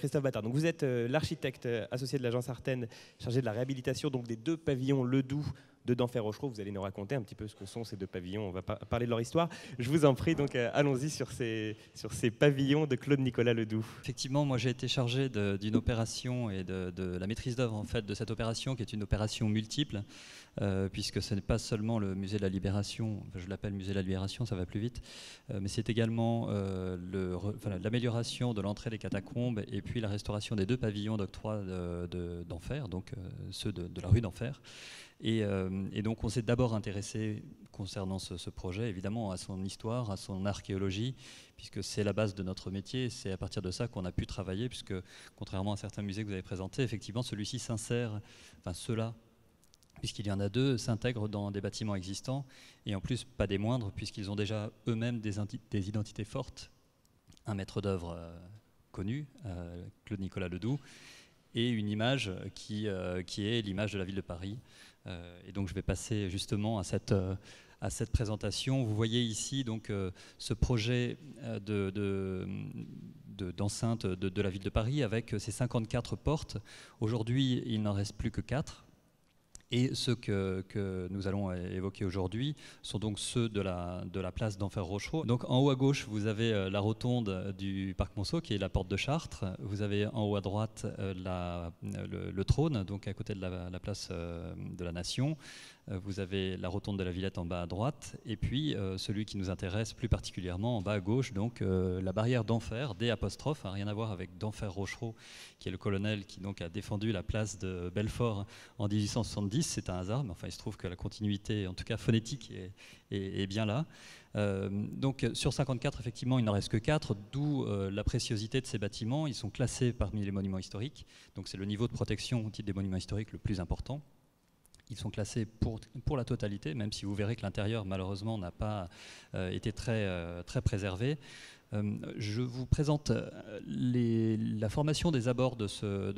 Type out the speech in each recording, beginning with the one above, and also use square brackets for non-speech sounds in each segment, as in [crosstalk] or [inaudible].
Christophe Battard, donc vous êtes euh, l'architecte euh, associé de l'agence Arten, chargé de la réhabilitation donc des deux pavillons Ledoux de au Rochereau. Vous allez nous raconter un petit peu ce que sont ces deux pavillons. On va parler de leur histoire. Je vous en prie, donc euh, allons-y sur ces, pavillons de Claude-Nicolas Ledoux. Effectivement, moi j'ai été chargé d'une opération et de, la maîtrise d'œuvre en fait de cette opération qui est une opération multiple. Euh, puisque ce n'est pas seulement le musée de la Libération, je l'appelle musée de la Libération, ça va plus vite, euh, mais c'est également l'amélioration de l'entrée des catacombes et puis la restauration des deux pavillons d'octroi d'enfer, donc ceux de, la rue d'enfer. Euh, et, donc on s'est d'abord intéressé, concernant ce, projet, évidemment, à son histoire, à son archéologie, puisque c'est la base de notre métier, c'est à partir de ça qu'on a pu travailler, puisque contrairement à certains musées que vous avez présentés, effectivement, celui-ci s'insère, enfin ceux-là, puisqu'il y en a deux, s'intègrent dans des bâtiments existants, et en plus pas des moindres, puisqu'ils ont déjà eux-mêmes des, identités fortes, un maître d'œuvre euh, connu, euh, Claude Nicolas Ledoux, et une image qui est l'image de la ville de Paris. Euh, et donc je vais passer justement à cette, euh, présentation. Vous voyez ici donc euh, ce projet de, d'enceinte de, de, la ville de Paris avec ses 54 portes. Aujourd'hui, il n'en reste plus que 4. Et ceux que, nous allons évoquer aujourd'hui sont donc ceux de la, place d'Enfer Rochereau. Donc en haut à gauche, vous avez euh, la rotonde euh, du Parc Monceau, qui est la porte de Chartres. Vous avez en haut à droite euh, le, trône, donc à côté de la place de la Nation. Euh, vous avez la rotonde de la Villette en bas à droite, et puis euh, celui qui nous intéresse plus particulièrement en bas à gauche, donc euh, la barrière d'enfer, D apostrophe, hein, rien à voir avec d'enfer Rochereau, qui est le colonel qui a défendu la place de Belfort en 1870. C'est un hasard, mais enfin il se trouve que la continuité, en tout cas phonétique, est, bien là. donc sur 54, effectivement, il n'en reste que 4, d'où la préciosité de ces bâtiments. Ils sont classés parmi les monuments historiques, donc c'est le niveau de protection au titre des monuments historiques le plus important ils sont classés pour, pour la totalité, même si vous verrez que l'intérieur, malheureusement, n'a pas euh, été très, euh, très préservé. Euh, je vous présente euh, la formation des abords de,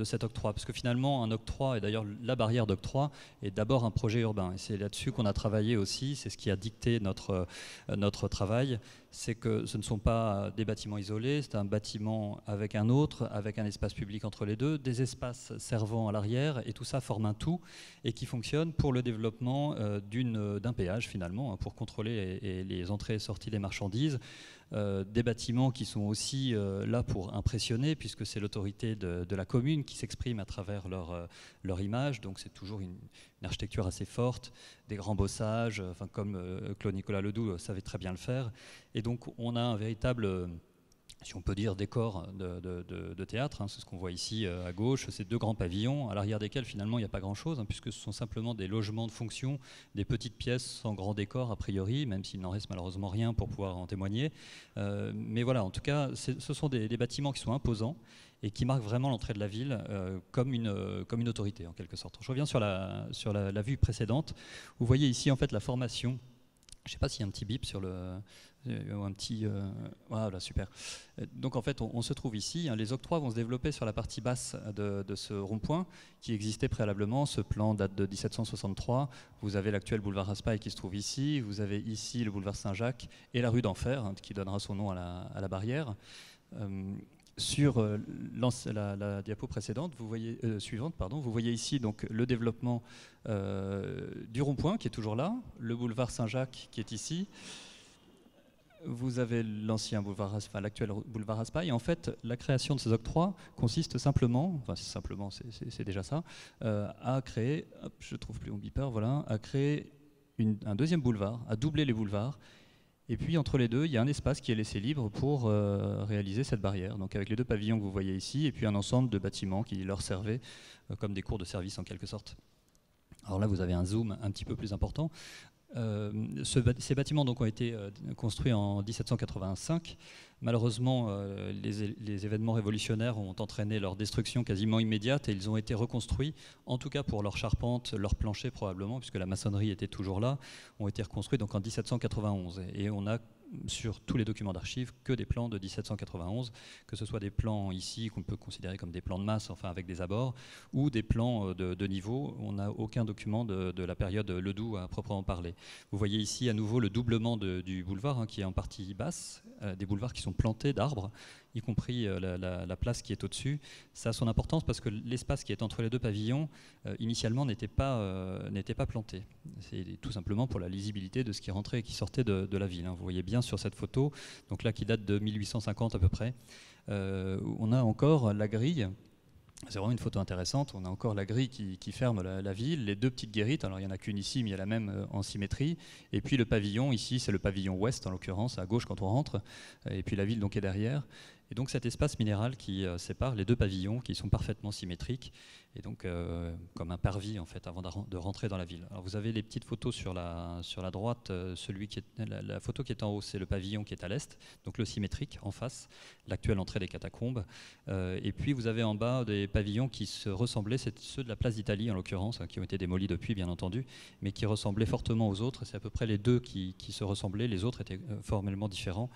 cet octroi, parce que finalement, un octroi, et d'ailleurs la barrière d'octroi, est d'abord un projet urbain. Et c'est là-dessus qu'on a travaillé aussi, c'est ce qui a dicté euh, notre, travail, c'est que ce ne sont pas des bâtiments isolés, c'est un bâtiment avec un autre, avec un espace public entre les deux, des espaces servant à l'arrière, et tout ça forme un tout, et qui fonctionne pour le développement d'un péage finalement, hein, pour contrôler les, les entrées et sorties des marchandises, euh, des bâtiments qui sont aussi euh, là pour impressionner, puisque c'est l'autorité de, la commune qui s'exprime à travers leur, euh, leur image, donc c'est toujours une, architecture assez forte, des grands bossages, enfin, comme Claude Nicolas Ledoux savait très bien le faire, et donc on a un véritable si on peut dire, décor de, de, théâtre. Hein. c'est ce qu'on voit ici euh, à gauche, ces deux grands pavillons, à l'arrière desquels finalement il n'y a pas grand-chose, hein, puisque ce sont simplement des logements de fonction, des petites pièces sans grand décor a priori, même s'il n'en reste malheureusement rien pour pouvoir en témoigner. Euh, mais voilà, en tout cas, ce sont des, bâtiments qui sont imposants et qui marquent vraiment l'entrée de la ville euh, comme, une, comme autorité, en quelque sorte. Je reviens sur la, sur la, vue précédente. Vous voyez ici, en fait, la formation. Je ne sais pas s'il y a un petit bip sur le, euh, un petit. Euh, voilà, super. Euh, donc en fait, on, se trouve ici. Hein. les octrois vont se développer sur la partie basse de, ce rond-point qui existait préalablement. Ce plan date de 1763. Vous avez l'actuel boulevard Raspail qui se trouve ici. Vous avez ici le boulevard Saint-Jacques et la rue d'Enfer hein, qui donnera son nom à la, barrière. sur la, diapo précédente, vous voyez, suivante, pardon, vous voyez ici donc, le développement du rond-point qui est toujours là, le boulevard Saint-Jacques qui est ici, vous avez l'ancien boulevard, enfin l'actuel boulevard Raspail. Et en fait, la création de ces octrois consiste simplement, enfin simplement, c'est déjà ça, euh, à créer, hop, je trouve plus mon beeper, voilà, à créer un deuxième boulevard, à doubler les boulevards. Et puis entre les deux, il y a un espace qui est laissé libre pour euh, réaliser cette barrière. Donc avec les deux pavillons que vous voyez ici, et puis un ensemble de bâtiments qui leur servaient euh, comme des cours de service en quelque sorte. Alors là, vous avez un zoom un petit peu plus important. Euh, ce, ces bâtiments donc, ont été euh, construits en 1785. Malheureusement, euh, les, les, événements révolutionnaires ont entraîné leur destruction quasiment immédiate et ils ont été reconstruits, en tout cas pour leur charpente, leur plancher probablement, puisque la maçonnerie était toujours là, ont été reconstruits donc en 1791. Et on a sur tous les documents d'archives que des plans de 1791, que ce soit des plans ici qu'on peut considérer comme des plans de masse, enfin avec des abords, ou des plans euh, de, niveau. On n'a aucun document de, la période Ledoux à proprement parler. Vous voyez ici à nouveau le doublement du boulevard hein, qui est en partie basse, euh, des boulevards qui sont plantés d'arbres y compris euh, la, place qui est au-dessus, ça a son importance parce que l'espace qui est entre les deux pavillons, euh, initialement, n'était pas, euh, n'était pas planté. C'est tout simplement pour la lisibilité de ce qui rentrait et qui sortait de, la ville. Hein. Vous voyez bien sur cette photo, donc là qui date de 1850 à peu près, on a encore la grille. C'est vraiment une photo intéressante. On a encore la grille qui, ferme la, ville, les deux petites guérites. Alors il n'y en a qu'une ici, mais il y a la même en symétrie. Et puis le pavillon, ici c'est le pavillon ouest en l'occurrence, à gauche quand on rentre. Et puis la ville donc est derrière. Et donc cet espace minéral qui euh, sépare les deux pavillons, qui sont parfaitement symétriques, et donc euh, comme un parvis en fait, avant de rentrer dans la ville. Alors vous avez les petites photos sur la, sur la droite, euh, celui qui est, la, photo qui est en haut, c'est le pavillon qui est à l'est, donc le symétrique en face, l'actuelle entrée des catacombes. et puis vous avez en bas des pavillons qui se ressemblaient, c'est ceux de la place d'Italie en l'occurrence, hein, qui ont été démolis depuis bien entendu, mais qui ressemblaient fortement aux autres. C'est à peu près les deux qui, qui se ressemblaient, les autres étaient formellement différents.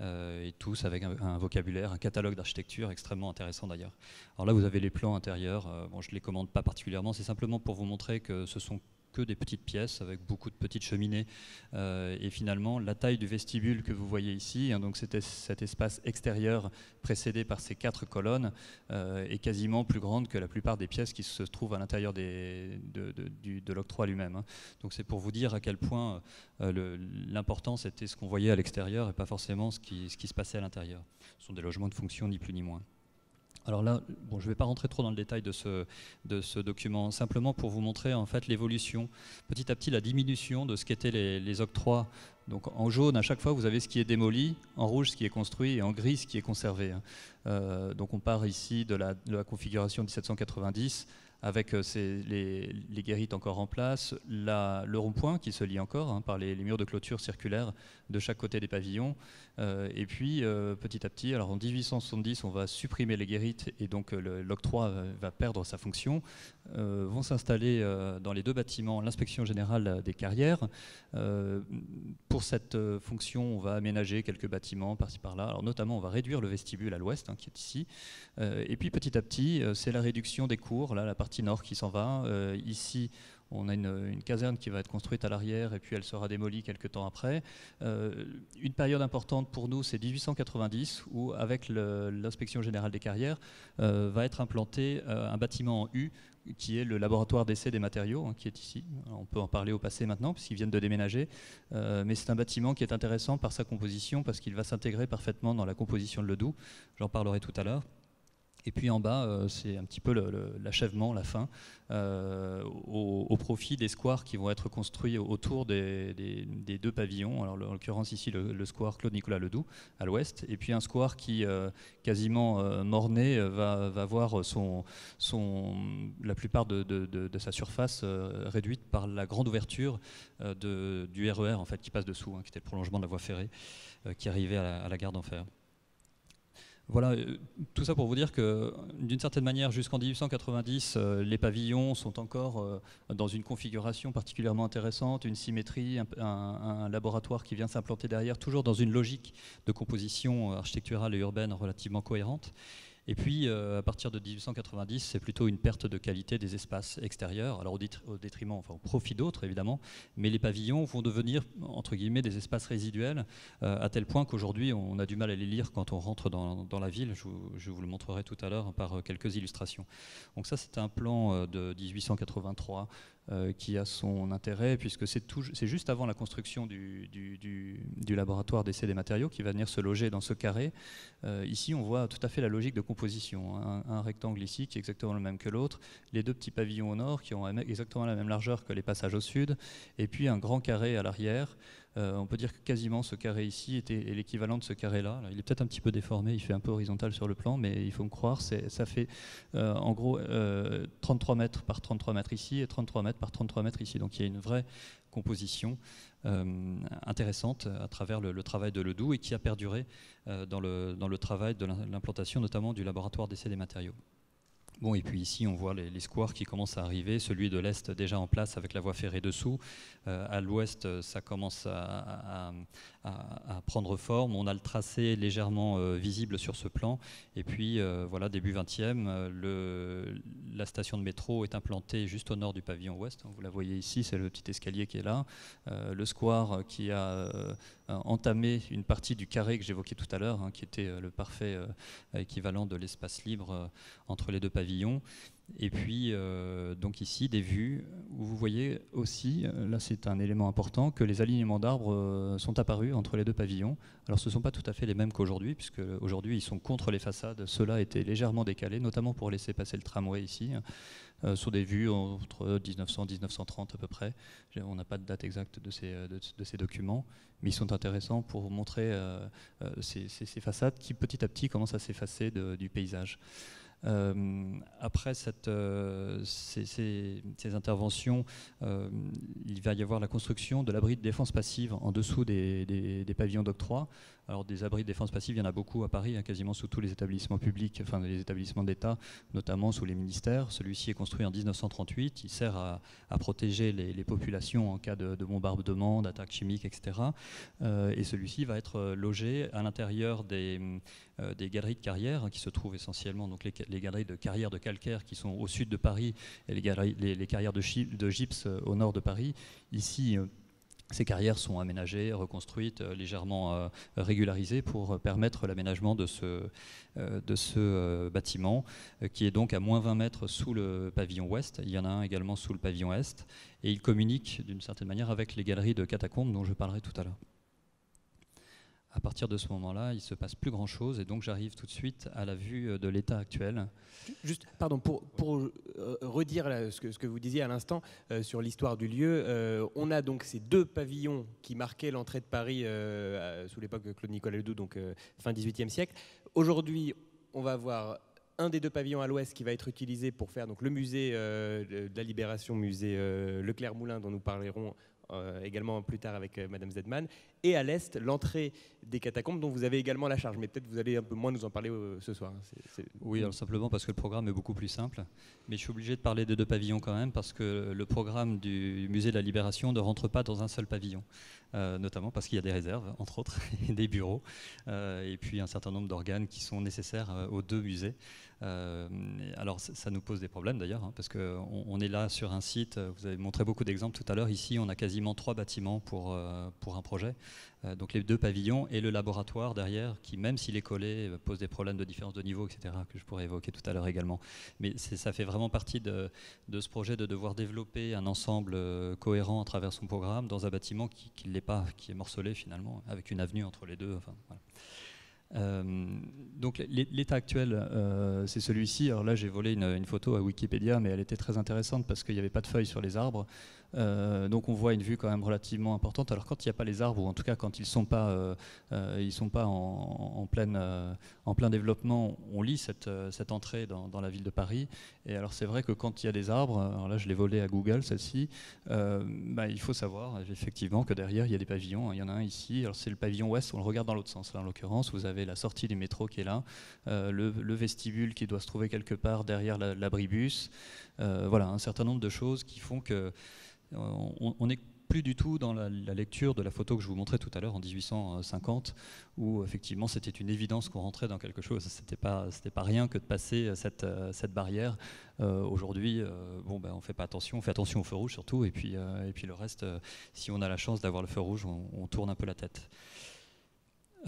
Euh, et tous avec un, vocabulaire, un catalogue d'architecture extrêmement intéressant d'ailleurs. Alors là, vous avez les plans intérieurs. Euh, bon, je ne les commande pas particulièrement, c'est simplement pour vous montrer que ce sont que des petites pièces avec beaucoup de petites cheminées. Euh, et finalement, la taille du vestibule que vous voyez ici, hein, donc c'était cet espace extérieur précédé par ces quatre colonnes, euh, est quasiment plus grande que la plupart des pièces qui se trouvent à l'intérieur des, de, de, de, l'octroi lui-même. Hein. Donc c'est pour vous dire à quel point euh, l'importance l'important c'était ce qu'on voyait à l'extérieur et pas forcément ce qui, ce qui se passait à l'intérieur. Ce sont des logements de fonction ni plus ni moins. Alors là, bon, je ne vais pas rentrer trop dans le détail de ce, document, simplement pour vous montrer en fait l'évolution, petit à petit la diminution de ce qu'étaient les, les, octrois. Donc en jaune, à chaque fois, vous avez ce qui est démoli, en rouge, ce qui est construit, et en gris, ce qui est conservé. Hein. Euh, donc on part ici de la, de la configuration 1790 avec euh, les, guérites encore en place, le rond-point qui se lie encore hein, par les, murs de clôture circulaires de chaque côté des pavillons. Euh, et puis, euh, petit à petit, alors en 1870, on va supprimer les guérites et donc l'octroi va perdre sa fonction. Euh, vont s'installer euh, dans les deux bâtiments l'inspection générale des carrières. Euh, pour cette fonction, on va aménager quelques bâtiments par-ci par-là. Alors notamment, on va réduire le vestibule à l'ouest, hein, qui est ici. et puis petit à petit, c'est la réduction des cours, là, la partie nord qui s'en va. ici, on a une, caserne qui va être construite à l'arrière et puis elle sera démolie quelques temps après. une période importante pour nous, c'est 1890, où avec l'inspection générale des carrières, va être implanté un bâtiment en U qui est le laboratoire d'essai des matériaux, hein, qui est ici. on peut en parler au passé maintenant, puisqu'ils viennent de déménager. Euh, mais c'est un bâtiment qui est intéressant par sa composition, parce qu'il va s'intégrer parfaitement dans la composition de Ledoux. J'en parlerai tout à l'heure. Et puis en bas, euh, c'est un petit peu l'achèvement, la fin, euh, au, profit des squares qui vont être construits autour des, deux pavillons. Alors, en l'occurrence, ici, le, square Claude-Nicolas Ledoux, à l'ouest, et puis un square qui, euh, quasiment morné, va, va voir la plupart de, sa surface réduite par la grande ouverture du RER, e en fait, qui passe dessous, hein, qui était le prolongement de la voie ferrée, qui arrivait à la gare d'Enfer. Voilà, euh, tout ça pour vous dire que euh, d'une certaine manière, jusqu'en 1890, euh, les pavillons sont encore dans une configuration particulièrement intéressante, une symétrie, un laboratoire qui vient s'implanter derrière, toujours dans une logique de composition architecturale et urbaine relativement cohérente. Et puis, euh, à partir de 1890, c'est plutôt une perte de qualité des espaces extérieurs, alors au, détriment, enfin au profit d'autres évidemment, mais les pavillons vont devenir, entre guillemets, des espaces résiduels, euh, à tel point qu'aujourd'hui, on a du mal à les lire quand on rentre dans, la ville. Je vous, le montrerai tout à l'heure par euh, quelques illustrations. Donc ça, c'est un plan de 1883 euh, qui a son intérêt, puisque c'est juste avant la construction du, laboratoire d'essai des matériaux qui va venir se loger dans ce carré. Euh, ici, on voit tout à fait la logique de composition. Hein. un rectangle ici qui est exactement le même que l'autre, les deux petits pavillons au nord qui ont e-, exactement la même largeur que les passages au sud, et puis un grand carré à l'arrière. Euh, on peut dire que quasiment ce carré ici était l'équivalent de ce carré-là. Il est peut-être un petit peu déformé, il fait un peu horizontal sur le plan, mais il faut me croire, ça fait euh, en gros 33 euh, mètres par 33 mètres ici et 33 mètres par 33 mètres ici. Donc il y a une vraie composition intéressante à travers le, travail de Ledoux et qui a perduré dans, le, dans, le, travail de l'implantation notamment du laboratoire d'essai des matériaux. Bon, et puis ici, on voit les, squares qui commencent à arriver, celui de l'Est déjà en place avec la voie ferrée dessous. Euh, à l'Ouest, ça commence à, à, prendre forme. On a le tracé légèrement euh, visible sur ce plan. Et puis, euh, voilà, début 20e, euh, le, la station de métro est implantée juste au nord du pavillon ouest. Vous la voyez ici, c'est le petit escalier qui est là. le square qui a entamé une partie du carré que j'évoquais tout à l'heure, hein, qui était le parfait équivalent de l'espace libre entre les deux pavillons. Et puis, euh, donc ici, des vues où vous voyez aussi, euh, là c'est un élément important, que les alignements d'arbres euh, sont apparus entre les deux pavillons. Alors ce ne sont pas tout à fait les mêmes qu'aujourd'hui, puisque aujourd'hui ils sont contre les façades. cela là étaient légèrement décalé notamment pour laisser passer le tramway ici, hein, sur des vues entre 1900 et 1930 à peu près. On n'a pas de date exacte de ces, documents, mais ils sont intéressants pour montrer ces, façades qui petit à petit commencent à s'effacer du paysage. Euh, après euh, ces, interventions, euh, il va y avoir la construction de l'abri de défense passive en dessous des pavillons d'octroi. Alors des abris de défense passive, il y en a beaucoup à Paris, hein, quasiment sous tous les établissements publics, enfin les établissements d'État, notamment sous les ministères. Celui-ci est construit en 1938, il sert à, protéger les, populations en cas de, bombardement, d'attaque chimique, etc. Euh, et celui-ci va être euh, logé à l'intérieur des, euh, des, galeries de carrière, hein, qui se trouvent essentiellement donc les, galeries de carrière de calcaire qui sont au sud de Paris et les, galeries, les, carrières de, de gypse au nord de Paris. Ici, ces carrières sont aménagées, reconstruites, euh, légèrement euh, régularisées pour euh, permettre l'aménagement de ce, de ce bâtiment qui est donc à moins 20 mètres sous le pavillon ouest. Il y en a un également sous le pavillon est et il communique d'une certaine manière avec les galeries de catacombes dont je parlerai tout à l'heure à partir de ce moment-là, il se passe plus grand-chose et donc j'arrive tout de suite à la vue euh, de l'état actuel. Juste, pardon, pour, euh, redire ce, que, vous disiez à l'instant euh, sur l'histoire du lieu, on a donc ces deux pavillons qui marquaient l'entrée de Paris sous l'époque de Claude-Nicolas Ledoux, donc fin 18e siècle. Aujourd'hui, on va avoir un des deux pavillons à l'ouest qui va être utilisé pour faire donc, le musée de la Libération, musée Leclerc-Moulin, dont nous parlerons également plus tard avec Madame Zedman, et à l'est l'entrée des catacombes dont vous avez également la charge. Mais peut-être vous allez un peu moins nous en parler euh, ce soir. Oui, simplement parce que le programme est beaucoup plus simple. Mais je suis obligé de parler de deux pavillons quand même parce que le programme du musée de la Libération ne rentre pas dans un seul pavillon. Euh, notamment parce qu'il y a des réserves, entre autres, [laughs] et des bureaux, euh, et puis un certain nombre d'organes qui sont nécessaires aux deux musées. alors ça nous pose des problèmes d'ailleurs, hein, parce qu'on on est là sur un site, vous avez montré beaucoup d'exemples tout à l'heure, ici on a quasiment trois bâtiments pour, pour un projet, euh, donc les deux pavillons et le laboratoire derrière, qui même s'il est collé, euh, pose des problèmes de différence de niveau, etc., que je pourrais évoquer tout à l'heure également. Mais ça fait vraiment partie de, ce projet de devoir développer un ensemble euh, cohérent à travers son programme dans un bâtiment qui ne l'est pas, qui est morcelé finalement, avec une avenue entre les deux. donc l'état actuel, c'est celui-ci. Alors là, j'ai volé une, une, photo à Wikipédia, mais elle était très intéressante parce qu'il n'y avait pas de feuilles sur les arbres. Euh, donc on voit une vue quand même relativement importante. Alors quand il n'y a pas les arbres, ou en tout cas quand ils ne sont pas, euh, euh, ils sont pas en, pleine, en, plein développement, on lit cette, entrée dans, la ville de Paris. Et alors c'est vrai que quand il y a des arbres, alors là je l'ai volé à Google celle-ci, bah, il faut savoir effectivement que derrière il y a des pavillons. Il y en a un ici, alors c'est le pavillon ouest, on le regarde dans l'autre sens. Là en l'occurrence, vous avez la sortie du métro qui est là, le, vestibule qui doit se trouver quelque part derrière l'abribus. voilà, un certain nombre de choses qui font que... Euh, on n'est plus du tout dans la, lecture de la photo que je vous montrais tout à l'heure en 1850, où effectivement c'était une évidence qu'on rentrait dans quelque chose. Ce pas, pas rien que de passer euh, euh, cette, barrière. aujourd'hui, on bon, ben, on fait pas attention, on fait attention au feu rouge surtout, et puis, et puis le reste, si on a la chance d'avoir le feu rouge, on tourne un peu la tête.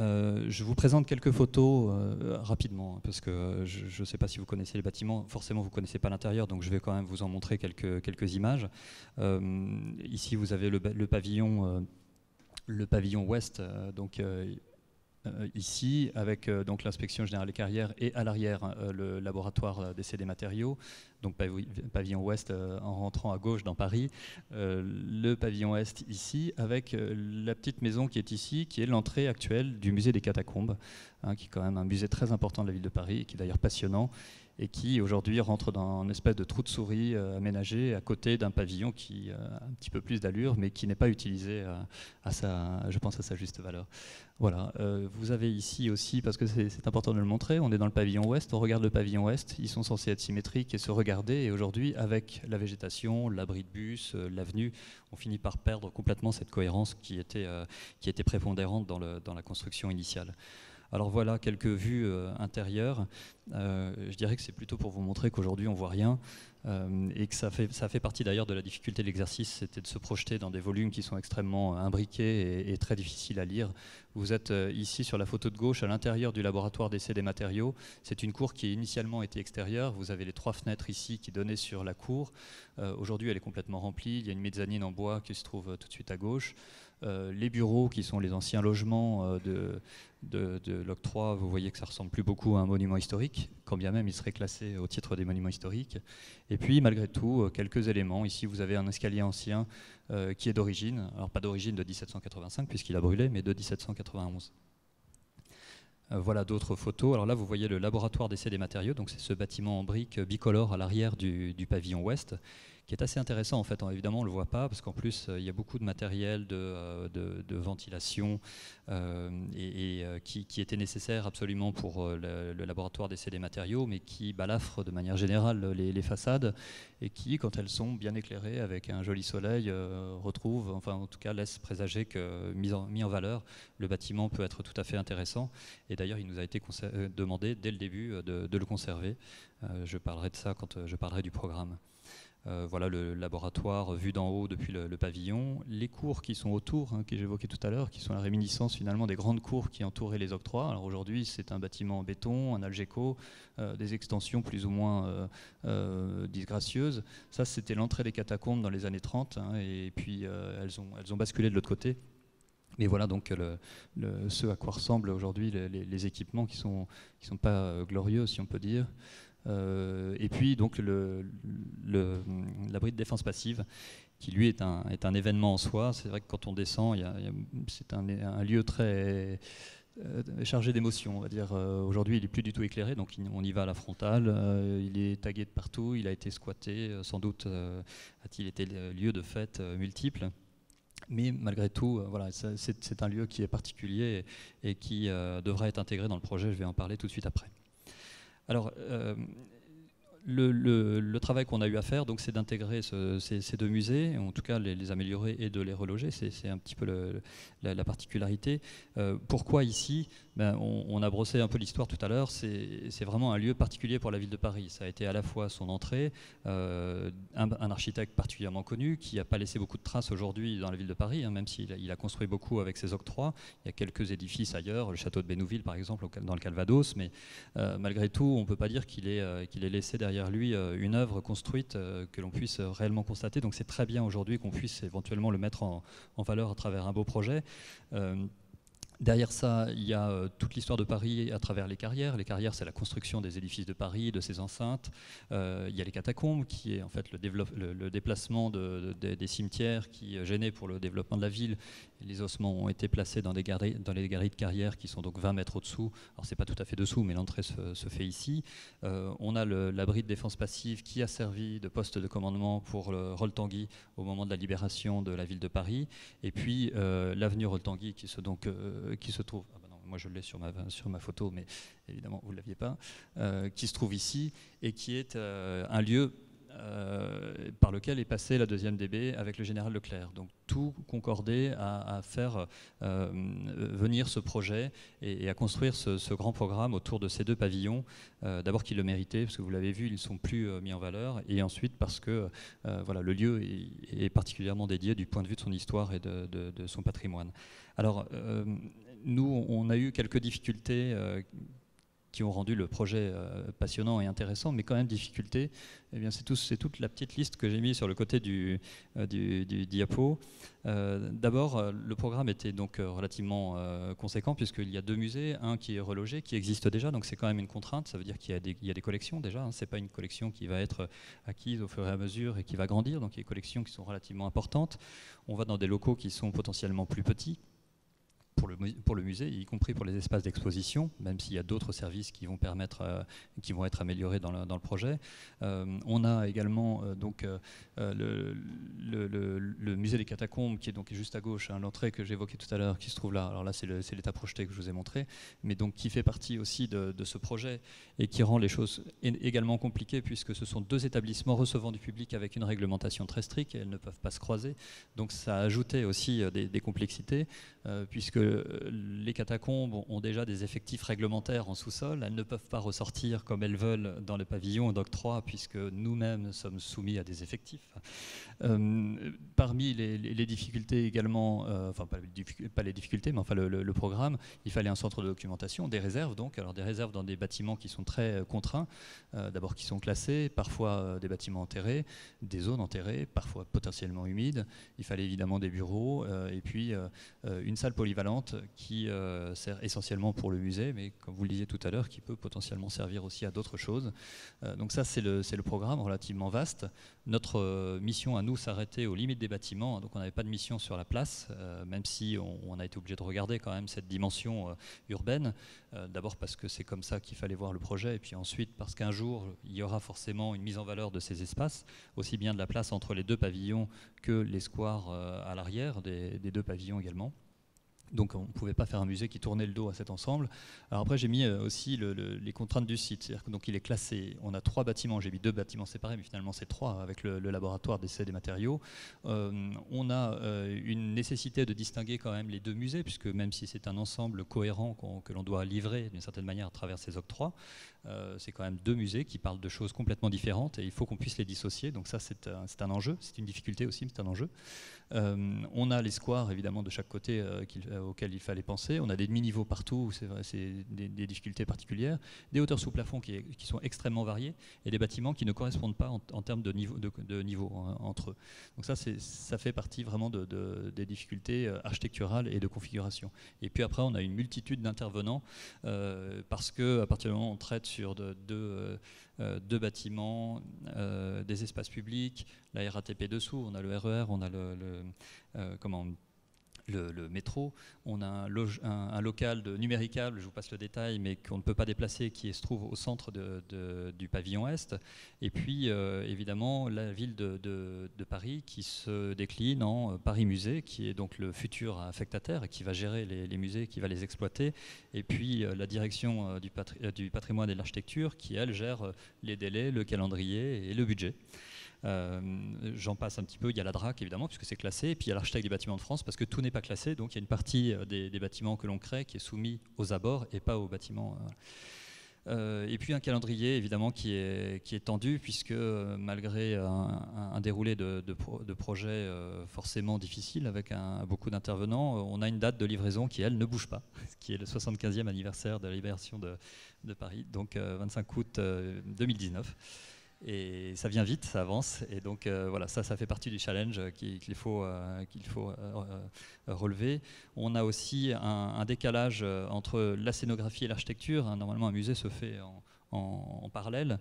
Euh, je vous présente quelques photos euh, rapidement, hein, parce que euh, je ne sais pas si vous connaissez les bâtiments, forcément vous ne connaissez pas l'intérieur, donc je vais quand même vous en montrer quelques, images. ici, vous avez le, pavillon le pavillon ouest, donc euh, ici, avec euh, donc l'inspection générale des carrières et à l'arrière euh, le laboratoire d'essai des matériaux, donc pavillon ouest en rentrant à gauche dans Paris, le pavillon est ici, avec la petite maison qui est ici, qui est l'entrée actuelle du musée des catacombes, hein, qui est quand même un musée très important de la ville de Paris, et qui est d'ailleurs passionnant et qui aujourd'hui rentre dans une espèce de trou de souris euh, aménagé à côté d'un pavillon qui euh, a un petit peu plus d'allure, mais qui n'est pas utilisé euh, à, sa, je pense, à sa juste valeur. Voilà. vous avez ici aussi, parce que c'est important de le montrer, on est dans le pavillon ouest, on regarde le pavillon ouest, ils sont censés être symétriques et se regarder, et aujourd'hui, avec la végétation, l'abri de bus, l'avenue, on finit par perdre complètement cette cohérence qui était, qui était prépondérante dans la construction initiale. Alors voilà, quelques vues euh, intérieures. Euh, je dirais que c'est plutôt pour vous montrer qu'aujourd'hui on voit rien euh, et que ça fait, partie d'ailleurs de la difficulté de l'exercice, c'était de se projeter dans des volumes qui sont extrêmement imbriqués et, très difficiles à lire. Vous êtes ici sur la photo de gauche à l'intérieur du laboratoire d'essai des matériaux. C'est une cour qui initialement était extérieure. Vous avez les trois fenêtres ici qui donnaient sur la cour. Aujourd'hui elle est complètement remplie. Il y a une mezzanine en bois qui se trouve tout de suite à gauche. Euh, les bureaux qui sont les anciens logements euh, de, de, 3, vous voyez que ça ressemble plus beaucoup à un monument historique, quand bien même il serait classé au titre des monuments historiques. Et puis malgré tout, euh, quelques éléments. Ici, vous avez un escalier ancien qui est d'origine, alors pas d'origine de 1785 puisqu'il a brûlé, mais de 1791. Voilà d'autres photos. Alors là, vous voyez le laboratoire d'essai des matériaux. Donc c'est ce bâtiment en briques bicolore à l'arrière du pavillon ouest qui est assez intéressant en fait. Évidemment, on ne le voit pas parce qu'en plus, euh, il y a beaucoup de matériel de, euh, ventilation euh, et, qui, était nécessaire absolument pour le, laboratoire d'essai des matériaux, mais qui balafre de manière générale les, façades et qui, quand elles sont bien éclairées avec un joli soleil, retrouve, enfin en tout cas laisse présager que mis en, mis en valeur, le bâtiment peut être tout à fait intéressant. Et d'ailleurs, il nous a été demandé dès le début de, le conserver. je parlerai de ça quand je parlerai du programme. Euh, voilà le laboratoire vu d'en haut depuis le, pavillon, les cours qui sont autour, hein, que j'évoquais tout à l'heure, qui sont la réminiscence finalement des grandes cours qui entouraient les octrois. Alors aujourd'hui, c'est un bâtiment en béton, un algéco, euh, des extensions plus ou moins euh, disgracieuses. Ça, c'était l'entrée des catacombes dans les années 30, hein, et puis elles, ont, basculé de l'autre côté. Mais voilà donc ce à quoi ressemblent aujourd'hui les, équipements qui ne qui sont pas glorieux, si on peut dire. Euh, et puis donc le, l'abri de défense passive qui lui est un, est un événement en soi. C'est vrai que quand on descend, c'est un, lieu très euh, chargé d'émotions. On va dire euh, aujourd'hui, il est plus du tout éclairé, donc on y va à la frontale. il est tagué de partout. Il a été squatté. Sans doute a-t-il été lieu de fêtes multiples. Mais malgré tout, voilà, c'est, un lieu qui est particulier et, qui devrait être intégré dans le projet. Je vais en parler tout de suite après. Alors, euh, le, le, travail qu'on a eu à faire, donc, c'est d'intégrer ces, deux musées, en tout cas les, améliorer et de les reloger. C'est un petit peu la, particularité. Euh, pourquoi ici ben, on, a brossé un peu l'histoire tout à l'heure. C'est vraiment un lieu particulier pour la ville de Paris. Ça a été à la fois son entrée, euh, un, architecte particulièrement connu qui n'a pas laissé beaucoup de traces aujourd'hui dans la ville de Paris, hein, même s'il a construit beaucoup avec ses octrois. Il y a quelques édifices ailleurs, le château de Bénouville par exemple, dans le Calvados, mais euh, malgré tout, on peut pas dire qu'il est, qu'il est laissé derrière derrière lui euh, une œuvre construite euh, que l'on puisse euh, réellement constater. Donc c'est très bien aujourd'hui qu'on puisse éventuellement le mettre en, valeur à travers un beau projet. Derrière ça, il y a toute l'histoire de Paris à travers les carrières. Les carrières, c'est la construction des édifices de Paris, de ses enceintes. il y a les catacombes, qui est en fait le, le déplacement des cimetières qui gênait pour le développement de la ville les ossements ont été placés dans, des dans les galeries de carrière qui sont donc 20 mètres au-dessous. Alors n'est pas tout à fait dessous, mais l'entrée se, fait ici. Euh, on a l'abri de défense passive qui a servi de poste de commandement pour le tanguy au moment de la libération de la ville de Paris. Et puis euh, l'avenue rol qui se, donc, euh, qui se trouve... Ah ben moi je l'ai sur ma, sur ma photo, mais évidemment vous ne l'aviez pas, qui se trouve ici et qui est un lieu euh, par lequel est passée la deuxième DB avec le général Leclerc. Donc tout concordait à, faire euh, euh, venir ce projet et, à construire ce, grand programme autour de ces deux pavillons. D'abord qu'ils le méritaient, parce que vous l'avez vu, ils ne sont plus mis en valeur, et ensuite parce que voilà, le lieu est, particulièrement dédié du point de vue de son histoire et de, de son patrimoine. Alors nous, on a eu quelques difficultés qui ont rendu le projet euh, passionnant et intéressant, mais quand même difficulté, eh bien c'est, tout, toute la petite liste que j'ai mise sur le côté du, euh, diapo. Euh, d'abord, le programme était donc relativement conséquent, puisqu'il y a deux musées, un qui est relogé, qui existe déjà, donc c'est quand même une contrainte, ça veut dire qu'il y a des, collections déjà, hein. c'est pas une collection qui va être acquise au fur et à mesure et qui va grandir, donc il y a des collections qui sont relativement importantes. On va dans des locaux qui sont potentiellement plus petits, pour le, pour le musée, y compris pour les espaces d'exposition, même s'il y a d'autres services qui vont, permettre, euh, qui vont être améliorés dans, dans le projet. Euh, on a également euh, donc, le, musée des catacombes, qui est donc juste à gauche, hein, l'entrée que j'évoquais tout à l'heure, qui se trouve là. Alors là, c'est l'état projeté que je vous ai montré, mais donc qui fait partie aussi de, ce projet et qui rend les choses également compliquées, puisque ce sont deux établissements recevant du public avec une réglementation très stricte, et elles ne peuvent pas se croiser. Donc ça a ajouté aussi des, complexités, puisque euh, les catacombes ont déjà des effectifs réglementaires en sous-sol. Elles ne peuvent pas ressortir comme elles veulent dans les pavillons d'octroi puisque nous-mêmes sommes soumis à des effectifs. Euh, parmi les, difficultés également, euh, enfin pas les, difficultés, mais enfin le, programme, il fallait un centre de documentation, des réserves donc, alors des réserves dans des bâtiments qui sont très contraints, d'abord qui sont classés, parfois des bâtiments enterrés, des zones enterrées, parfois potentiellement humides. Il fallait évidemment des bureaux et puis une salle polyvalente qui euh, sert essentiellement pour le musée, mais comme vous le disiez tout à l'heure, qui peut potentiellement servir aussi à d'autres choses. Euh, donc ça, c'est le, programme relativement vaste. Notre euh, mission à nous s'arrêtait aux limites des bâtiments, donc on n'avait pas de mission sur la place, même si on, a été obligé de regarder quand même cette dimension urbaine, d'abord parce que c'est comme ça qu'il fallait voir le projet, et puis ensuite parce qu'un jour, il y aura forcément une mise en valeur de ces espaces, aussi bien de la place entre les deux pavillons que les squares à l'arrière des deux pavillons également. Donc on ne pouvait pas faire un musée qui tournait le dos à cet ensemble. Alors après j'ai mis euh, aussi les contraintes du site, c'est-à-dire que donc il est classé. On a trois bâtiments, j'ai mis deux bâtiments séparés, mais finalement c'est trois avec le, laboratoire d'essai des matériaux. Euh, on a euh, une nécessité de distinguer quand même les deux musées, puisque même si c'est un ensemble cohérent que l'on doit livrer d'une certaine manière à travers ces octrois, c'est quand même deux musées qui parlent de choses complètement différentes et il faut qu'on puisse les dissocier. Donc ça c'est un, enjeu, c'est une difficulté aussi, mais c'est un enjeu. on a les squares évidemment de chaque côté euh, auxquels il fallait penser. On a des demi-niveaux partout, c'est des, des, difficultés particulières, des hauteurs sous plafond qui, sont extrêmement variées, et des bâtiments qui ne correspondent pas en, termes de niveau, hein, entre eux. Donc ça, ça fait partie vraiment de, des difficultés euh, architecturales et de configuration. Et puis après, on a une multitude d'intervenants, euh, parce que à partir du moment où on traite sur deux... bâtiments, des espaces publics, la RATP dessous, on a le RER, e on a le, comment le, métro, on a un, local de numéricable, je vous passe le détail, mais qu'on ne peut pas déplacer, qui se trouve au centre du pavillon Est. Et puis, euh, évidemment, la ville de, Paris qui se décline en Paris Musée, qui est donc le futur affectataire qui va gérer les, musées, qui va les exploiter. Et puis, euh, la direction euh, du, du, patrimoine et de l'architecture, qui, elle, gère les délais, le calendrier et le budget. Euh, j'en passe un petit peu. Il y a la DRAC, évidemment, puisque c'est classé. Et puis il y a l'architecte des bâtiments de France, parce que tout n'est pas classé. Donc il y a une partie euh, des, bâtiments que l'on crée qui est soumis aux abords et pas aux bâtiments. Euh. et puis un calendrier évidemment qui est, tendu puisque malgré un, déroulé de, projets forcément difficile avec beaucoup d'intervenants, on a une date de livraison qui elle ne bouge pas, [laughs] qui est le 75e anniversaire de la libération de, de Paris, donc 25 août 2019. Et ça vient vite, ça avance. Et donc euh, voilà, ça, ça fait partie du challenge qu'il faut, euh, qu'il faut euh, relever. On a aussi un, décalage entre la scénographie et l'architecture. Hein, normalement, un musée se fait en, parallèle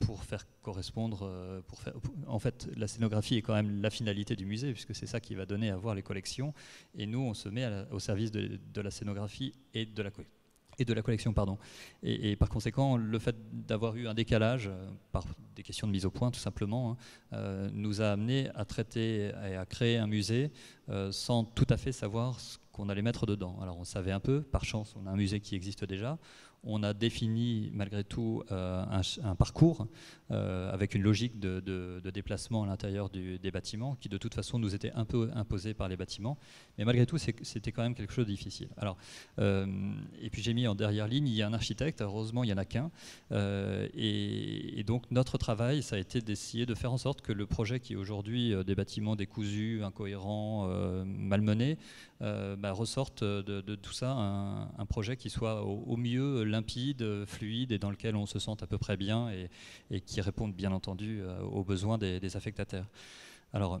pour faire correspondre. Pour faire, en fait, la scénographie est quand même la finalité du musée, puisque c'est ça qui va donner à voir les collections. Et nous, on se met au service de, de la scénographie et de la collection et de la collection, pardon. Et, par conséquent, le fait d'avoir eu un décalage euh, par des questions de mise au point, tout simplement, hein, euh, nous a amené à traiter et à créer un musée euh, sans tout à fait savoir ce qu'on allait mettre dedans. Alors on savait un peu, par chance, on a un musée qui existe déjà. On a défini malgré tout un, un, parcours euh, avec une logique de, déplacement à l'intérieur des bâtiments qui de toute façon nous était un peu imposée par les bâtiments. Mais malgré tout, c'était quand même quelque chose de difficile. Alors, euh, et puis j'ai mis en dernière ligne, il y a un architecte, heureusement il n'y en a qu'un. Euh, et, donc notre travail, ça a été d'essayer de faire en sorte que le projet qui est aujourd'hui des bâtiments décousus, incohérents, malmenés, bah, ressorte de, tout ça un, projet qui soit au, mieux limpide, fluide et dans lequel on se sente à peu près bien et, et qui répondent bien entendu euh, aux besoins des, affectataires. Alors,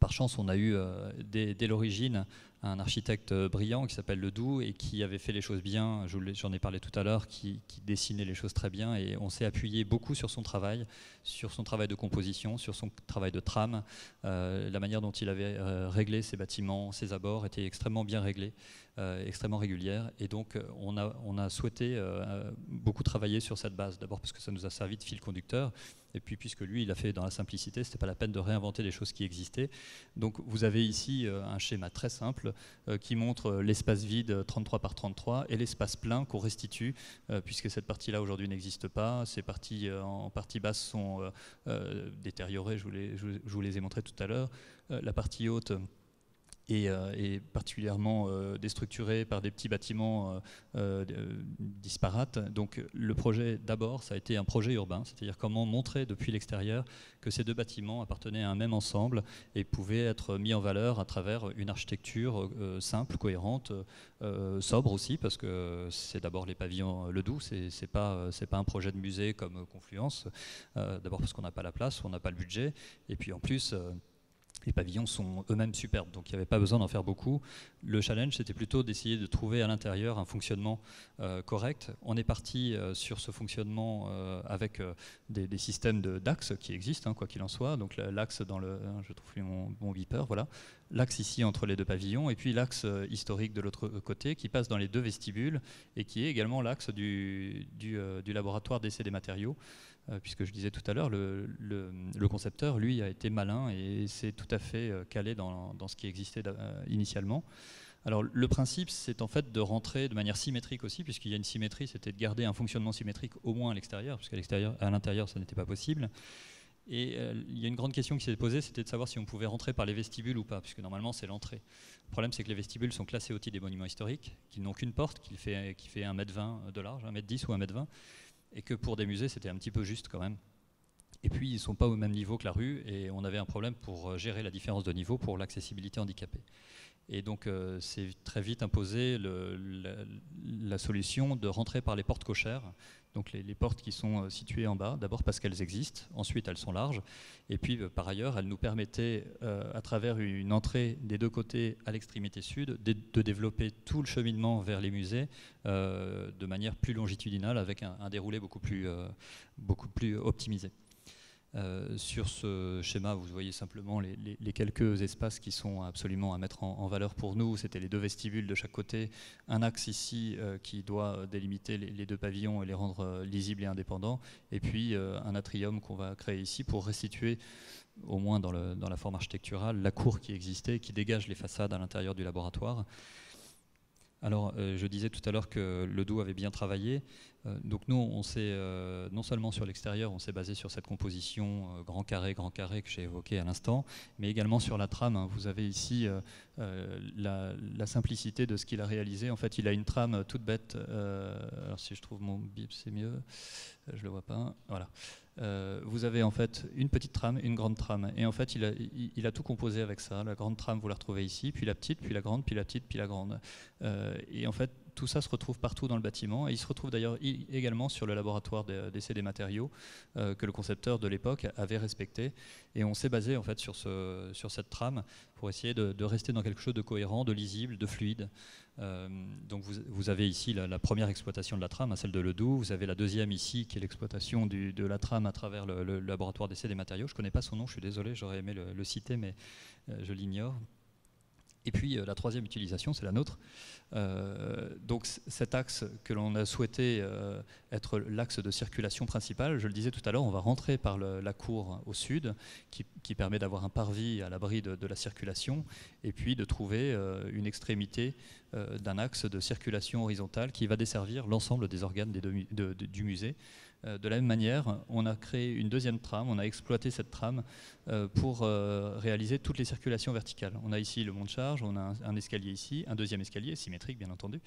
par chance, on a eu euh, dès l'origine un architecte euh, brillant qui s'appelle Ledoux et qui avait fait les choses bien, j'en ai parlé tout à l'heure, qui, dessinait les choses très bien et on s'est appuyé beaucoup sur son travail, sur son travail de composition, sur son travail de trame. Euh, la manière dont il avait euh, réglé ses bâtiments, ses abords était extrêmement bien réglée, extrêmement régulière et donc on a, on a souhaité beaucoup travailler sur cette base, d'abord parce que ça nous a servi de fil conducteur. Et puis, puisque lui, il a fait dans la simplicité, c'était pas la peine de réinventer les choses qui existaient. Donc, vous avez ici un schéma très simple euh, qui montre euh, l'espace vide 33 euh, par 33 et l'espace plein qu'on restitue, puisque cette partie-là aujourd'hui n'existe pas. Ces parties en partie basse sont détériorées, je vous, les, je vous les ai montrées tout à l'heure. la partie haute... Euh, et, particulièrement euh, déstructuré par des petits bâtiments euh, disparates. Donc le projet d'abord, ça a été un projet urbain, c'est-à-dire comment montrer depuis l'extérieur que ces deux bâtiments appartenaient à un même ensemble et pouvaient être mis en valeur à travers une architecture simple, cohérente, sobre aussi, parce que c'est d'abord les pavillons Ledoux, c'est pas, pas un projet de musée comme Confluence, d'abord parce qu'on n'a pas la place, on n'a pas le budget, et puis en plus... Les pavillons sont eux-mêmes superbes, donc il n'y avait pas besoin d'en faire beaucoup. Le challenge, c'était plutôt d'essayer de trouver à l'intérieur un fonctionnement euh, correct. On est parti euh, sur ce fonctionnement euh, avec des, systèmes d'axes qui existent, hein, quoi qu'il en soit. Donc l'axe dans le, hein, je trouve mon, beeper, voilà. L'axe ici entre les deux pavillons, et puis l'axe historique de l'autre côté qui passe dans les deux vestibules et qui est également l'axe du, du laboratoire d'essai des matériaux. Euh, puisque je disais tout à l'heure, le, concepteur, lui, a été malin et s'est tout à fait euh, calé dans, ce qui existait euh, initialement. Alors le principe, c'est en fait de rentrer de manière symétrique aussi, puisqu'il y a une symétrie, c'était de garder un fonctionnement symétrique au moins à l'extérieur, puisqu'à à l'intérieur, ça n'était pas possible. Et il y a une grande question qui s'est posée, c'était de savoir si on pouvait rentrer par les vestibules ou pas, puisque normalement c'est l'entrée. Le problème c'est que les vestibules sont classés au titre des monuments historiques, qu'ils n'ont qu'une porte qui fait, qui fait 1m20 de large, 1m10 ou 1m20, et que pour des musées, c'était un petit peu juste quand même. Et puis, ils ne sont pas au même niveau que la rue, et on avait un problème pour euh, gérer la différence de niveau pour l'accessibilité handicapée. Et donc, euh, c'est très vite imposé la, solution de rentrer par les portes cochères, donc les, portes qui sont euh, situées en bas, d'abord parce qu'elles existent, ensuite elles sont larges, et puis euh, par ailleurs, elles nous permettaient, à travers une entrée des deux côtés à l'extrémité sud, de, développer tout le cheminement vers les musées de manière plus longitudinale, avec un, déroulé beaucoup plus optimisé. Euh, sur ce schéma, vous voyez simplement les, quelques espaces qui sont absolument à mettre en, valeur pour nous. C'était les deux vestibules de chaque côté, un axe ici euh, qui doit délimiter les, deux pavillons et les rendre euh, lisibles et indépendants, et puis un atrium qu'on va créer ici pour restituer, au moins dans, dans, la forme architecturale, la cour qui existait, qui dégage les façades à l'intérieur du laboratoire. Alors, euh, je disais tout à l'heure que le dos avait bien travaillé. Euh, donc nous, on s'est euh, non seulement sur l'extérieur, on s'est basé sur cette composition grand carré, grand carré que j'ai évoqué à l'instant, mais également sur la trame. Hein. Vous avez ici la, la, simplicité de ce qu'il a réalisé. En fait, il a une trame toute bête. alors si je trouve mon bip, c'est mieux. Je le vois pas. Voilà. Euh, vous avez en fait une petite trame une grande trame. Et en fait, il a, tout composé avec ça. La grande trame, vous la retrouvez ici, puis la petite, puis la grande, puis la petite, puis la grande. Euh, et en fait, tout ça se retrouve partout dans le bâtiment et il se retrouve d'ailleurs également sur le laboratoire d'essai des matériaux euh, que le concepteur de l'époque avait respecté. Et on s'est basé en fait sur, ce, sur cette trame pour essayer de, rester dans quelque chose de cohérent, de lisible, de fluide. Euh, donc vous, avez ici la, première exploitation de la trame, hein, celle de Ledoux. Vous avez la deuxième ici qui est l'exploitation de la trame à travers le, laboratoire d'essai des matériaux. Je ne connais pas son nom, je suis désolé, j'aurais aimé le, citer, mais euh, je l'ignore. Et puis euh, la troisième utilisation, c'est la nôtre. Euh, donc cet axe que l'on a souhaité euh, être l'axe de circulation principal, je le disais tout à l'heure, on va rentrer par la cour au sud, qui, permet d'avoir un parvis à l'abri de, la circulation, et puis de trouver une extrémité d'un axe de circulation horizontale qui va desservir l'ensemble des organes du musée. Euh, de la même manière, on a créé une deuxième trame, on a exploité cette trame euh, pour euh, réaliser toutes les circulations verticales. On a ici le de charge on a un escalier ici, un deuxième escalier, symétrique bien entendu,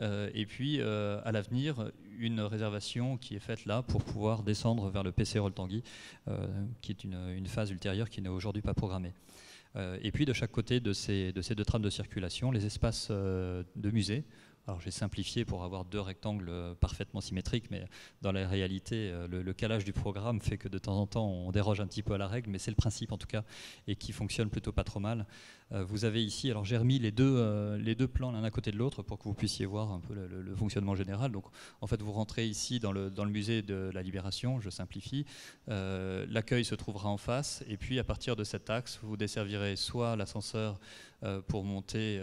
et puis à l'avenir, une réservation qui est faite là pour pouvoir descendre vers le PC Roll Tanguy, qui est une, phase ultérieure qui n'est aujourd'hui pas programmée et puis de chaque côté de ces, deux trames de circulation, les espaces de musée alors j'ai simplifié pour avoir deux rectangles parfaitement symétriques, mais dans la réalité, euh, le, le, calage du programme fait que de temps en temps, on déroge un petit peu à la règle, mais c'est le principe en tout cas, et qui fonctionne plutôt pas trop mal. Euh, vous avez ici, alors j'ai remis les deux, euh, les deux plans l'un à côté de l'autre pour que vous puissiez voir un peu le, fonctionnement général. Donc en fait, vous rentrez ici dans le, dans le musée de la Libération, je simplifie. Euh, l'accueil se trouvera en face, et puis à partir de cet axe, vous desservirez soit l'ascenseur pour monter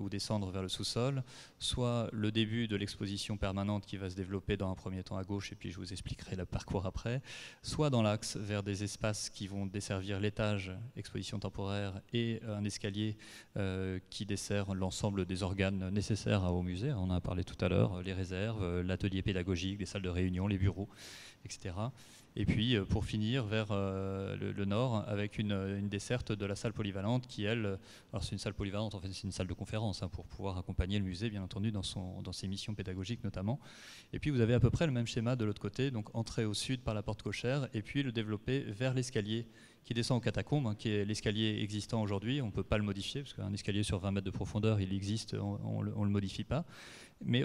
ou descendre vers le sous-sol, soit le début de l'exposition permanente qui va se développer dans un premier temps à gauche, et puis je vous expliquerai le parcours après, soit dans l'axe vers des espaces qui vont desservir l'étage, exposition temporaire, et un escalier euh, qui dessert l'ensemble des organes nécessaires au musée. On en a parlé tout à l'heure, les réserves, euh, l'atelier pédagogique, les salles de réunion, les bureaux, etc. Et puis euh, pour finir vers le, nord avec une, desserte de la salle polyvalente qui elle, alors c'est une salle polyvalente en fait c'est une salle de conférence hein, pour pouvoir accompagner le musée bien entendu dans, son, dans ses missions pédagogiques notamment. Et puis vous avez à peu près le même schéma de l'autre côté, donc entrée au sud par la porte cochère et puis le développer vers l'escalier qui descend aux catacombes, hein, qui est l'escalier existant aujourd'hui. On ne peut pas le modifier, parce qu'un escalier sur 20 mètres de profondeur, il existe, on ne le modifie pas. Mais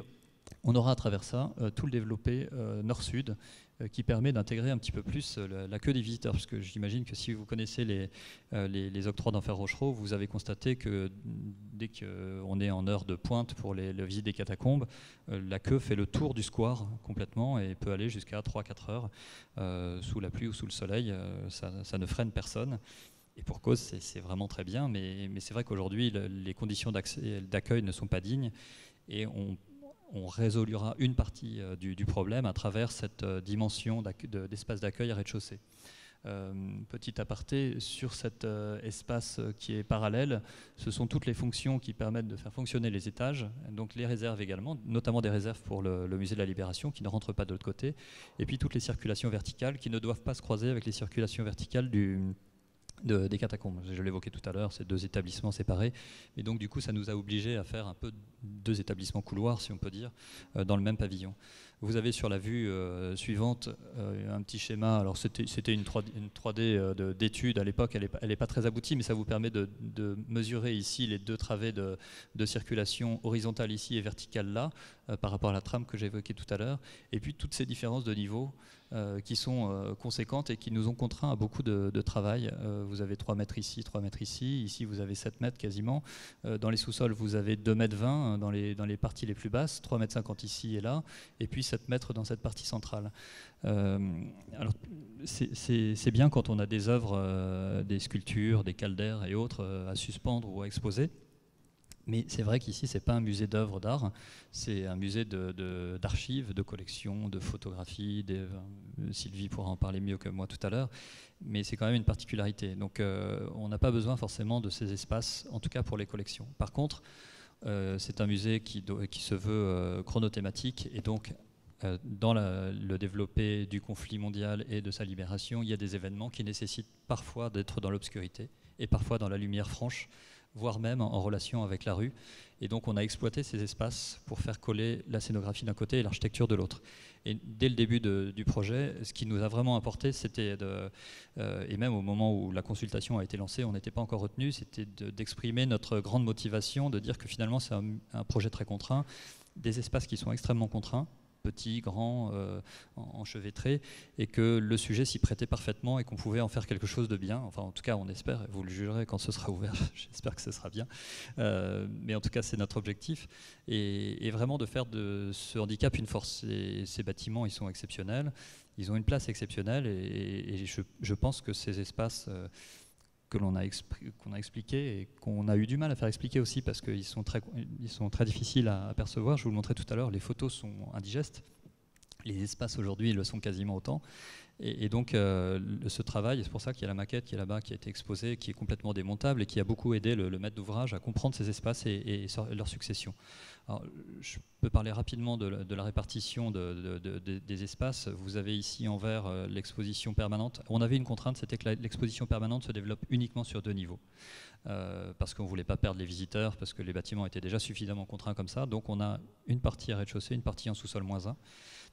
on aura à travers ça euh, tout le développé euh, nord-sud euh, qui permet d'intégrer un petit peu plus euh, la, queue des visiteurs, parce que j'imagine que si vous connaissez les, euh, les, les octrois d'enfer Rochereau, vous avez constaté que dès qu'on est en heure de pointe pour les, la visite des catacombes, la queue fait le tour du square complètement et peut aller jusqu'à 3-4 heures sous la pluie ou sous le soleil, ça, ne freine personne. Et pour cause, c'est vraiment très bien, mais, mais c'est vrai qu'aujourd'hui, les conditions d'accueil ne sont pas dignes et on on résolura une partie euh, du, problème à travers cette euh, dimension d'espace d'accueil à rez-de-chaussée. Euh, petit aparté, sur cet euh, espace qui est parallèle, ce sont toutes les fonctions qui permettent de faire fonctionner les étages, donc les réserves également, notamment des réserves pour le, le musée de la Libération qui ne rentrent pas de l'autre côté, et puis toutes les circulations verticales qui ne doivent pas se croiser avec les circulations verticales du, des catacombes. Je l'évoquais tout à l'heure, c'est deux établissements séparés. Et donc, du coup, ça nous a obligés à faire un peu deux établissements couloirs, si on peut dire, euh, dans le même pavillon. Vous avez sur la vue euh, suivante euh, un petit schéma. Alors, c'était une 3D, d'étude à l'époque. Elle n'est pas très aboutie, mais ça vous permet de, mesurer ici les deux travées de, de circulation horizontale ici et verticale là, par rapport à la trame que j'évoquais tout à l'heure. Et puis, toutes ces différences de niveau euh, qui sont euh, conséquentes et qui nous ont contraints à beaucoup de, travail. Euh, vous avez 3 mètres ici, 3 mètres ici, ici vous avez 7 mètres quasiment. dans les sous-sols, vous avez 2 mètres 20 dans les, dans les parties les plus basses, 3 mètres 50 ici et là, et puis 7 mètres dans cette partie centrale. c'est bien quand on a des œuvres, des sculptures, des caldaires et autres à suspendre ou à exposer. Mais c'est vrai qu'ici, ce n'est pas un musée d'œuvres d'art, c'est un musée d'archives, de, collections, de photographies. Euh, Sylvie pourra en parler mieux que moi tout à l'heure. Mais c'est quand même une particularité. Donc euh, on n'a pas besoin forcément de ces espaces, en tout cas pour les collections. Par contre, euh, c'est un musée qui, se veut chronothématique et donc dans le développé du conflit mondial et de sa libération, il y a des événements qui nécessitent parfois d'être dans l'obscurité et parfois dans la lumière franche voire même en relation avec la rue. Et donc on a exploité ces espaces pour faire coller la scénographie d'un côté et l'architecture de l'autre. Et dès le début du projet, ce qui nous a vraiment apporté, c'était, euh, et même au moment où la consultation a été lancée, on n'était pas encore retenu, c'était d'exprimer notre grande motivation, de dire que finalement c'est un projet très contraint, des espaces qui sont extrêmement contraints, Petit, grand, euh, enchevêtré et que le sujet s'y prêtait parfaitement et qu'on pouvait en faire quelque chose de bien. Enfin, en tout cas, on espère, vous le jugerez quand ce sera ouvert, [laughs] j'espère que ce sera bien. Euh, mais en tout cas, c'est notre objectif, et, vraiment de faire de ce handicap une force. Et ces bâtiments, ils sont exceptionnels, ils ont une place exceptionnelle, et, je, pense que ces espaces... Euh, qu'on a expliqué et qu'on a eu du mal à faire expliquer aussi parce qu'ils sont très, difficiles à, à percevoir. Je vous le montrais tout à l'heure, les photos sont indigestes. Les espaces aujourd'hui le sont quasiment autant. Et, donc, euh, ce travail, c'est pour ça qu'il y a la maquette qui est là-bas, qui a été exposée, qui est complètement démontable et qui a beaucoup aidé le, maître d'ouvrage à comprendre ces espaces et, leur succession. Alors, je peux parler rapidement de, la répartition des espaces. Vous avez ici en vert euh, l'exposition permanente. On avait une contrainte, c'était que l'exposition permanente se développe uniquement sur deux niveaux. Euh, parce qu'on ne voulait pas perdre les visiteurs, parce que les bâtiments étaient déjà suffisamment contraints comme ça. Donc on a une partie à rez-de-chaussée, une partie en sous-sol moins 1.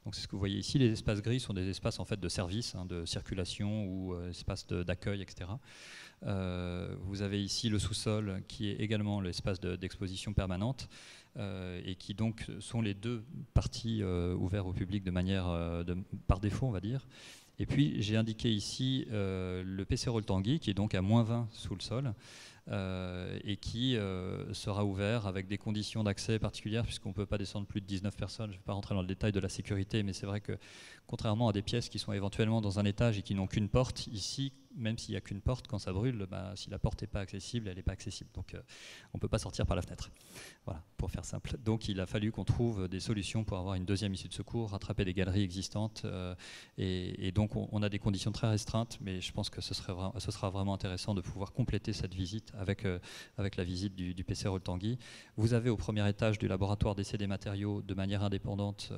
Donc c'est ce que vous voyez ici. Les espaces gris sont des espaces en fait de service, hein, de circulation ou euh, espaces d'accueil, etc. Euh, vous avez ici le sous-sol qui est également l'espace d'exposition permanente euh, et qui donc sont les deux parties ouvertes au public de manière par défaut, on va dire. Et puis j'ai indiqué ici le PC Roll Tanguy qui est donc à moins 20 sous le sol. Euh, et qui euh, sera ouvert avec des conditions d'accès particulières puisqu'on ne peut pas descendre plus de 19 personnes. Je ne vais pas rentrer dans le détail de la sécurité, mais c'est vrai que Contrairement à des pièces qui sont éventuellement dans un étage et qui n'ont qu'une porte, ici, même s'il n'y a qu'une porte, quand ça brûle, bah, si la porte n'est pas accessible, elle n'est pas accessible. Donc euh, on ne peut pas sortir par la fenêtre. Voilà, pour faire simple. Donc il a fallu qu'on trouve des solutions pour avoir une deuxième issue de secours, rattraper des galeries existantes. Euh, et, donc on, a des conditions très restreintes, mais je pense que ce, ce sera vraiment intéressant de pouvoir compléter cette visite avec, euh, avec la visite du, du PC Roll-Tanguy. Vous avez au premier étage du laboratoire d'essai des matériaux, de manière indépendante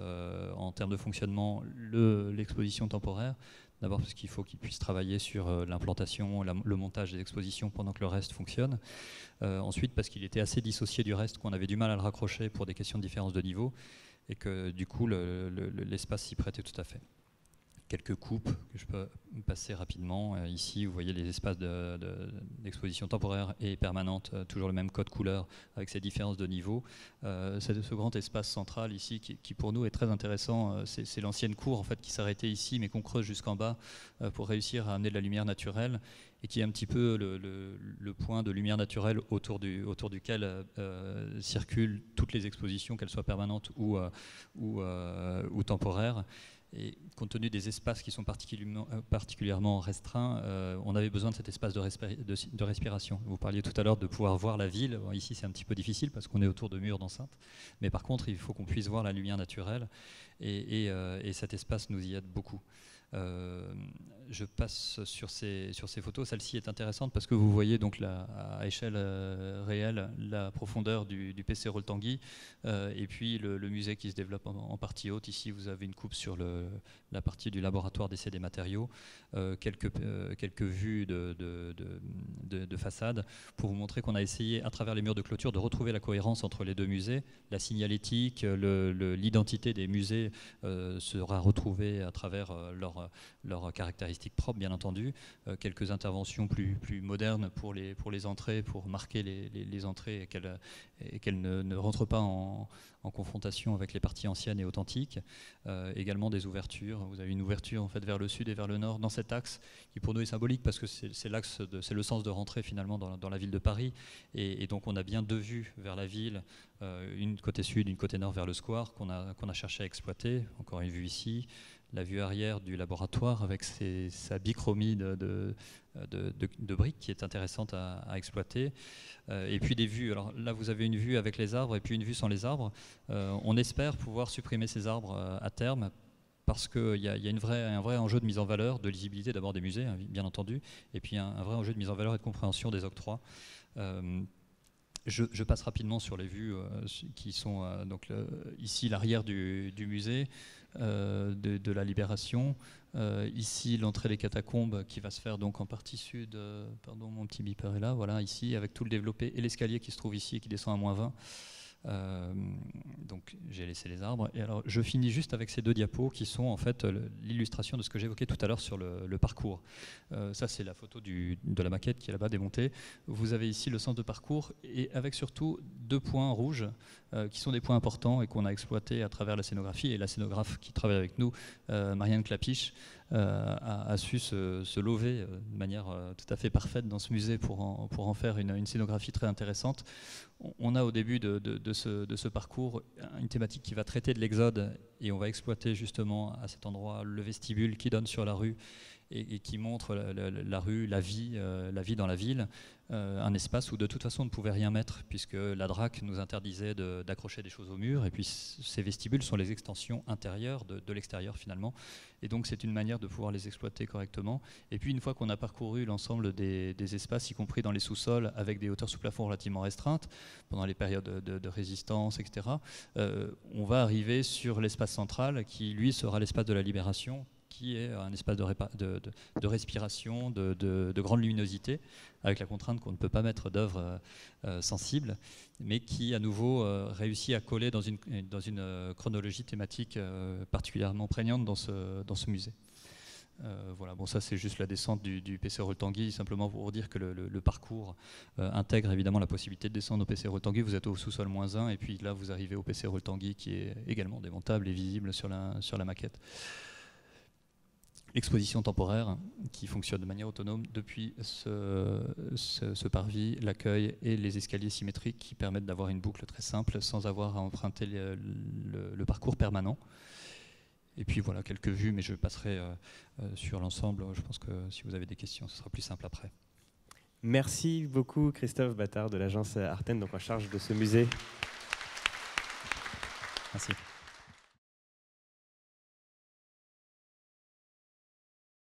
en termes de fonctionnement, l'exposition temporaire. D'abord parce qu'il faut qu'il puisse travailler sur euh, l'implantation, le montage des expositions pendant que le reste fonctionne. Euh, ensuite parce qu'il était assez dissocié du reste qu'on avait du mal à le raccrocher pour des questions de différence de niveau et que du coup l'espace s'y prêtait tout à fait quelques coupes que je peux passer rapidement. Euh, ici, vous voyez les espaces d'exposition de, temporaire et permanente, euh, toujours le même code couleur avec ces différences de niveau. Euh, c'est ce grand espace central ici qui, pour nous est très intéressant. c'est l'ancienne cour en fait qui s'arrêtait ici, mais qu'on creuse jusqu'en bas pour réussir à amener de la lumière naturelle et qui est un petit peu le, le point de lumière naturelle autour, du, autour duquel circulent toutes les expositions, qu'elles soient permanentes ou, ou, ou temporaires. Et compte tenu des espaces qui sont particulièrement, euh, restreints, euh, on avait besoin de cet espace de, respiration. Vous parliez tout à l'heure de pouvoir voir la ville. ici, c'est un petit peu difficile parce qu'on est autour de murs d'enceinte. Mais par contre, il faut qu'on puisse voir la lumière naturelle. et, euh, cet espace nous y aide beaucoup. Euh, je passe sur ces, sur ces photos. Celle-ci est intéressante parce que vous voyez donc la, à échelle euh, réelle la profondeur du, PC Roltangui euh, et puis le, musée qui se développe en, partie haute. Ici, vous avez une coupe sur le, la partie du laboratoire d'essai des matériaux, euh, quelques, quelques vues de, de, de, de, façade pour vous montrer qu'on a essayé à travers les murs de clôture de retrouver la cohérence entre les deux musées. La signalétique, l'identité des musées sera retrouvée à travers leur euh, leurs caractéristiques propres, bien entendu. Euh, quelques interventions plus, plus modernes pour les, pour les entrées, pour marquer les, les, entrées et qu'elles ne, ne, rentrent pas en, en, confrontation avec les parties anciennes et authentiques. Euh, également des ouvertures. Vous avez une ouverture en fait vers le sud et vers le nord dans cet axe qui pour nous est symbolique parce que c'est l'axe, c'est le sens de rentrée finalement dans, dans la ville de Paris. Et, et donc on a bien deux vues vers la ville une côté sud, une côté nord vers le square qu'on a, qu'on a cherché à exploiter. Encore une vue ici, la vue arrière du laboratoire avec sa bichromie de, briques qui est intéressante à, exploiter. Euh, et puis des vues. Alors là, vous avez une vue avec les arbres et puis une vue sans les arbres. Euh, on espère pouvoir supprimer ces arbres euh, à terme parce qu'il y a, une vraie, un vrai enjeu de mise en valeur, de lisibilité d'abord des musées, hein, bien entendu, et puis un, vrai enjeu de mise en valeur et de compréhension des octrois. Je, passe rapidement sur les vues euh, qui sont euh, donc ici l'arrière du, musée euh, de, la Libération, ici l'entrée des catacombes qui va se faire donc en partie sud. pardon, mon petit bipère est là. Voilà ici avec tout le développé et l'escalier qui se trouve ici qui descend à moins 20. Euh, donc j'ai laissé les arbres. Et alors je finis juste avec ces deux diapos qui sont en fait l'illustration de ce que j'évoquais tout à l'heure sur le, parcours. Euh, ça c'est la photo du, de la maquette qui est là-bas démontée. Vous avez ici le sens de parcours et avec surtout deux points rouges euh, qui sont des points importants et qu'on a exploités à travers la scénographie. Et la scénographe qui travaille avec nous, Marianne Clapiche, a, su se, lever de manière tout à fait parfaite dans ce musée pour en, pour en faire une, une scénographie très intéressante on a au début de, ce, parcours une thématique qui va traiter de l'exode et on va exploiter justement à cet endroit le vestibule qui donne sur la rue et, qui montre la, rue, la vie, euh, la vie dans la ville. Euh, un espace où de toute façon on ne pouvait rien mettre, puisque la DRAC nous interdisait d'accrocher des choses au mur, et puis ces vestibules sont les extensions intérieures de, l'extérieur finalement, et donc c'est une manière de pouvoir les exploiter correctement. Et puis une fois qu'on a parcouru l'ensemble des, espaces, y compris dans les sous-sols, avec des hauteurs sous plafond relativement restreintes, pendant les périodes de, résistance, etc., euh, on va arriver sur l'espace central, qui lui sera l'espace de la libération, qui est un espace de, respiration, de, grande luminosité, avec la contrainte qu'on ne peut pas mettre d'œuvre euh, euh, sensible, mais qui à nouveau euh, réussit à coller dans une, chronologie thématique particulièrement prégnante dans ce, musée. voilà, bon, ça c'est juste la descente du, du PC Tanguy, simplement pour dire que le, parcours intègre évidemment la possibilité de descendre au PC Tanguy, Vous êtes au sous-sol moins 1, et puis là vous arrivez au PC Tanguy qui est également démontable et visible sur la maquette exposition temporaire qui fonctionne de manière autonome depuis ce, parvis, l'accueil et les escaliers symétriques qui permettent d'avoir une boucle très simple sans avoir à emprunter le, parcours permanent. Et puis voilà quelques vues, mais je passerai euh, euh, sur l'ensemble. Je pense que si vous avez des questions, ce sera plus simple après. Merci beaucoup Christophe Battard de l'agence Arten, donc en charge de ce musée. Merci.